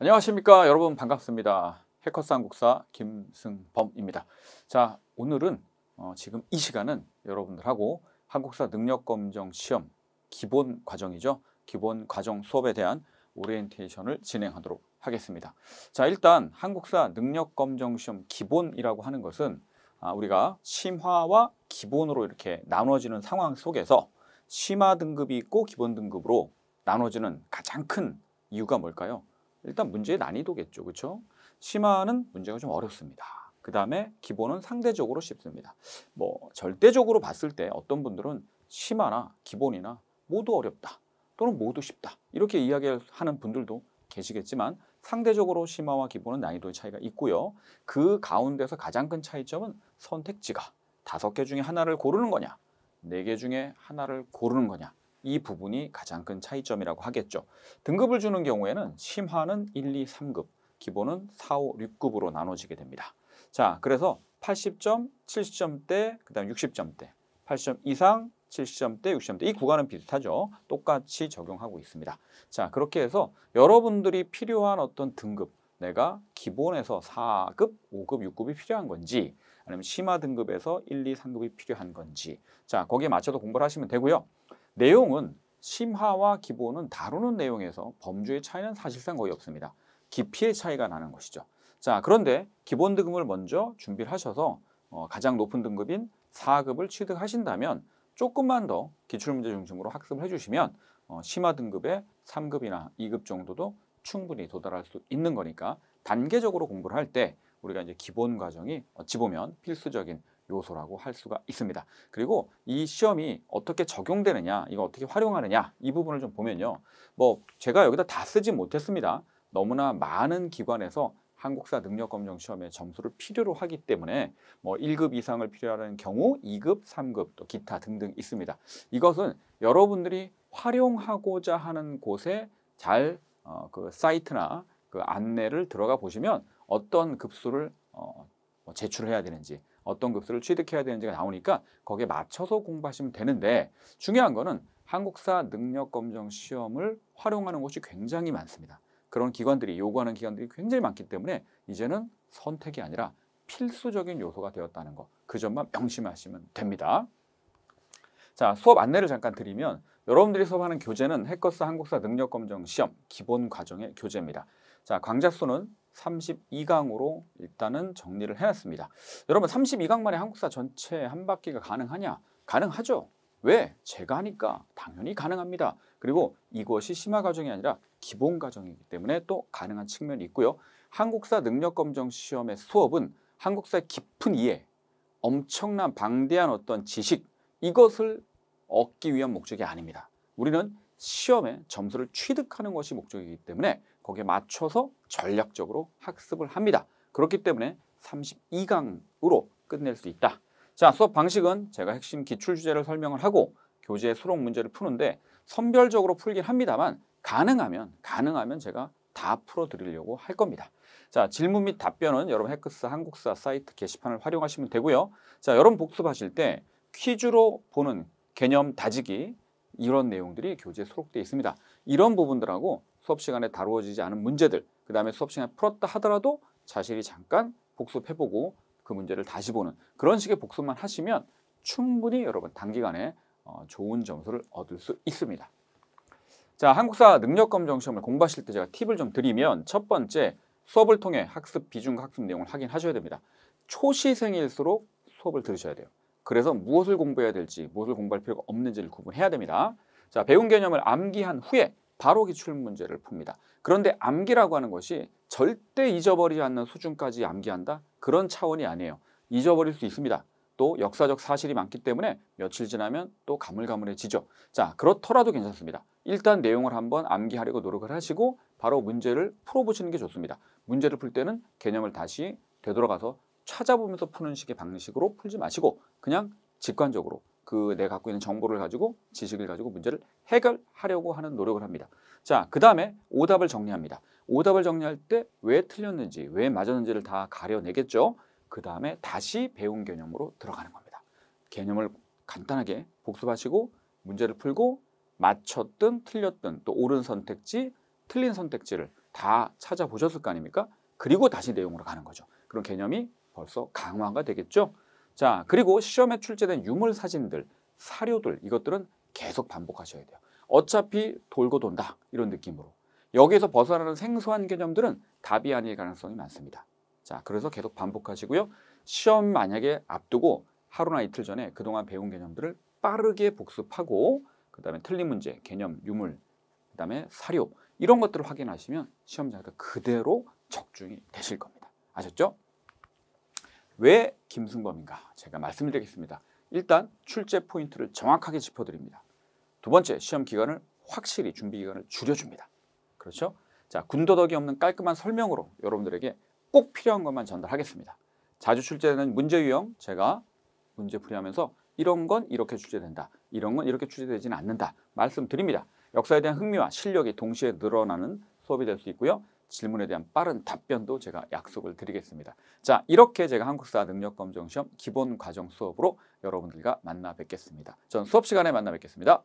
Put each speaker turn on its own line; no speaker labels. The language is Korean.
안녕하십니까 여러분 반갑습니다 해커스 한국사 김승범입니다 자 오늘은 어, 지금 이 시간은 여러분들하고 한국사 능력검정 시험 기본 과정이죠 기본 과정 수업에 대한 오리엔테이션을 진행하도록 하겠습니다 자 일단 한국사 능력검정 시험 기본이라고 하는 것은 아, 우리가 심화와 기본으로 이렇게 나눠지는 상황 속에서 심화 등급이 있고 기본 등급으로 나눠지는 가장 큰 이유가 뭘까요? 일단 문제의 난이도겠죠. 그렇죠? 심화는 문제가 좀 어렵습니다. 그 다음에 기본은 상대적으로 쉽습니다. 뭐 절대적으로 봤을 때 어떤 분들은 심화나 기본이나 모두 어렵다 또는 모두 쉽다 이렇게 이야기하는 분들도 계시겠지만 상대적으로 심화와 기본은 난이도의 차이가 있고요. 그 가운데서 가장 큰 차이점은 선택지가 다섯 개 중에 하나를 고르는 거냐 네 개 중에 하나를 고르는 거냐 이 부분이 가장 큰 차이점이라고 하겠죠. 등급을 주는 경우에는 심화는 1, 2, 3급, 기본은 4, 5, 6급으로 나눠지게 됩니다. 자, 그래서 80점, 70점대, 그 다음 60점대, 80점 이상, 70점대, 60점대 이 구간은 비슷하죠. 똑같이 적용하고 있습니다. 자, 그렇게 해서 여러분들이 필요한 어떤 등급, 내가 기본에서 4급, 5급, 6급이 필요한 건지 아니면 심화 등급에서 1, 2, 3급이 필요한 건지 자 거기에 맞춰서 공부를 하시면 되고요. 내용은 심화와 기본은 다루는 내용에서 범주의 차이는 사실상 거의 없습니다. 깊이의 차이가 나는 것이죠. 자, 그런데 기본 등급을 먼저 준비를 하셔서 어, 가장 높은 등급인 4급을 취득하신다면 조금만 더 기출문제 중심으로 학습을 해주시면 어, 심화 등급의 3급이나 2급 정도도 충분히 도달할 수 있는 거니까 단계적으로 공부를 할 때 우리가 이제 기본 과정이 어찌 보면 필수적인 요소라고 할 수가 있습니다. 그리고 이 시험이 어떻게 적용되느냐, 이거 어떻게 활용하느냐 이 부분을 좀 보면요. 뭐 제가 여기다 다 쓰지 못했습니다. 너무나 많은 기관에서 한국사 능력검정 시험에 점수를 필요로 하기 때문에 뭐 1급 이상을 필요하는 경우 2급, 3급 또 기타 등등 있습니다. 이것은 여러분들이 활용하고자 하는 곳에 잘그 어, 그 사이트나 그 안내를 들어가 보시면 어떤 급수를 어, 뭐 제출해야 되는지 어떤 급수를 취득해야 되는지가 나오니까 거기에 맞춰서 공부하시면 되는데 중요한 거는 한국사 능력 검정 시험을 활용하는 곳이 굉장히 많습니다. 그런 기관들이 요구하는 기관들이 굉장히 많기 때문에 이제는 선택이 아니라 필수적인 요소가 되었다는 거. 그 점만 명심하시면 됩니다. 자, 수업 안내를 잠깐 드리면 여러분들이 수업하는 교재는 해커스 한국사 능력검정 시험 기본 과정의 교재입니다. 자, 강좌 수는 32강으로 일단은 정리를 해놨습니다. 여러분 32강 만에 한국사 전체 한 바퀴가 가능하냐? 가능하죠. 왜? 제가 하니까 당연히 가능합니다. 그리고 이것이 심화 과정이 아니라 기본 과정이기 때문에 또 가능한 측면이 있고요. 한국사 능력 검정 시험의 수업은 한국사의 깊은 이해, 엄청난 방대한 어떤 지식 이것을 얻기 위한 목적이 아닙니다. 우리는 시험에 점수를 취득하는 것이 목적이기 때문에 거기에 맞춰서 전략적으로 학습을 합니다. 그렇기 때문에 32강으로 끝낼 수 있다. 자, 수업 방식은 제가 핵심 기출 주제를 설명을 하고 교재 수록 문제를 푸는데 선별적으로 풀긴 합니다만 가능하면 가능하면 제가 다 풀어드리려고 할 겁니다. 자, 질문 및 답변은 여러분 해크스 한국사 사이트 게시판을 활용하시면 되고요. 자, 여러분 복습하실 때 퀴즈로 보는 개념 다지기 이런 내용들이 교재에 수록되어 있습니다. 이런 부분들하고 수업 시간에 다루어지지 않은 문제들, 그 다음에 수업 시간에 풀었다 하더라도 자신이 잠깐 복습해보고 그 문제를 다시 보는 그런 식의 복습만 하시면 충분히 여러분 단기간에 어, 좋은 점수를 얻을 수 있습니다. 자, 한국사 능력검정 시험을 공부하실 때 제가 팁을 좀 드리면 첫 번째, 수업을 통해 학습 비중과 학습 내용을 확인하셔야 됩니다. 초시생일수록 수업을 들으셔야 돼요. 그래서 무엇을 공부해야 될지 무엇을 공부할 필요가 없는지를 구분해야 됩니다. 자, 배운 개념을 암기한 후에 바로 기출 문제를 풉니다. 그런데 암기라고 하는 것이 절대 잊어버리지 않는 수준까지 암기한다? 그런 차원이 아니에요. 잊어버릴 수 있습니다. 또 역사적 사실이 많기 때문에 며칠 지나면 또 가물가물해지죠. 자, 그렇더라도 괜찮습니다. 일단 내용을 한번 암기하려고 노력을 하시고 바로 문제를 풀어보시는 게 좋습니다. 문제를 풀 때는 개념을 다시 되돌아가서 찾아보면서 푸는 식의 방식으로 풀지 마시고 그냥 직관적으로 그 내 갖고 있는 정보를 가지고 지식을 가지고 문제를 해결하려고 하는 노력을 합니다. 자, 그 다음에 오답을 정리합니다. 오답을 정리할 때 왜 틀렸는지, 왜 맞았는지를 다 가려내겠죠. 그 다음에 다시 배운 개념으로 들어가는 겁니다. 개념을 간단하게 복습하시고 문제를 풀고 맞췄든 틀렸든 또 옳은 선택지, 틀린 선택지를 다 찾아보셨을 거 아닙니까? 그리고 다시 내용으로 가는 거죠. 그런 개념이 벌써 강화가 되겠죠. 자, 그리고 시험에 출제된 유물 사진들, 사료들 이것들은 계속 반복하셔야 돼요. 어차피 돌고 돈다 이런 느낌으로 여기에서 벗어나는 생소한 개념들은 답이 아닐 가능성이 많습니다. 자, 그래서 계속 반복하시고요. 시험 만약에 앞두고 하루나 이틀 전에 그동안 배운 개념들을 빠르게 복습하고 그다음에 틀린 문제, 개념, 유물, 그다음에 사료 이런 것들을 확인하시면 시험 장에서 그대로 적중이 되실 겁니다. 아셨죠? 왜 김승범인가? 제가 말씀을 드리겠습니다. 일단 출제 포인트를 정확하게 짚어드립니다. 두 번째, 시험 기간을 확실히 준비 기간을 줄여줍니다. 그렇죠? 자, 군더더기 없는 깔끔한 설명으로 여러분들에게 꼭 필요한 것만 전달하겠습니다. 자주 출제되는 문제 유형, 제가 문제 풀이하면서 이런 건 이렇게 출제된다. 이런 건 이렇게 출제되지는 않는다. 말씀드립니다. 역사에 대한 흥미와 실력이 동시에 늘어나는 수업이 될 수 있고요. 질문에 대한 빠른 답변도 제가 약속을 드리겠습니다. 자, 이렇게 제가 한국사 능력검정시험 기본 과정 수업으로 여러분들과 만나 뵙겠습니다. 전 수업 시간에 만나 뵙겠습니다.